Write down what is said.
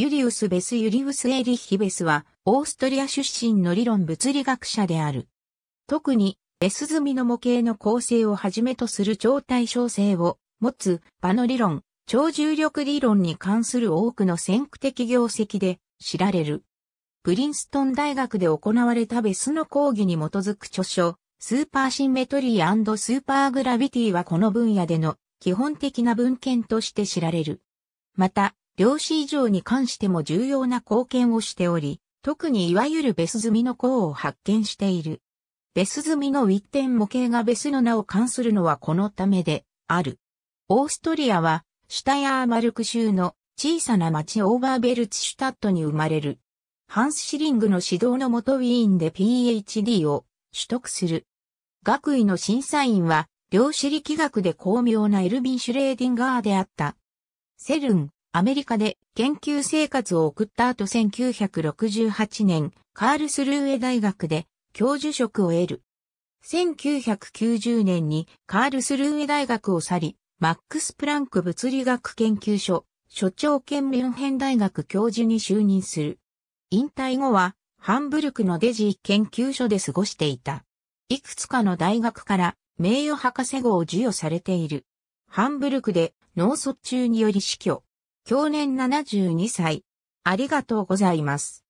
ユリウス・ベス・ユリウス・エーリッヒ・ベスは、オーストリア出身の理論物理学者である。特に、ベス済みの模型の構成をはじめとする超対称性を持つ場の理論、超重力理論に関する多くの先駆的業績で知られる。プリンストン大学で行われたベスの講義に基づく著書、スーパーシンメトリースーパーグラビティはこの分野での基本的な文献として知られる。また、量子以上に関しても重要な貢献をしており、特にいわゆるベス済みの項を発見している。ベス済みのウィッテン模型がベスの名を冠するのはこのためで、ある。オーストリアは、シュタヤーマルク州の小さな町オーバーベルツシュタットに生まれる。ハンス・シリングの指導のもとウィーンで PhD を取得する。学位の審査員は、量子力学で巧妙なエルビン・シュレーディンガーであった。セルン、アメリカで研究生活を送った後1968年、カールスルーエ大学で教授職を得る。1990年にカールスルーエ大学を去り、マックス・プランク物理学研究所、所長兼ミュンヘン大学教授に就任する。引退後は、ハンブルクのデジー研究所で過ごしていた。いくつかの大学から名誉博士号を授与されている。ハンブルクで脳卒中により死去。享年72歳。ありがとうございます。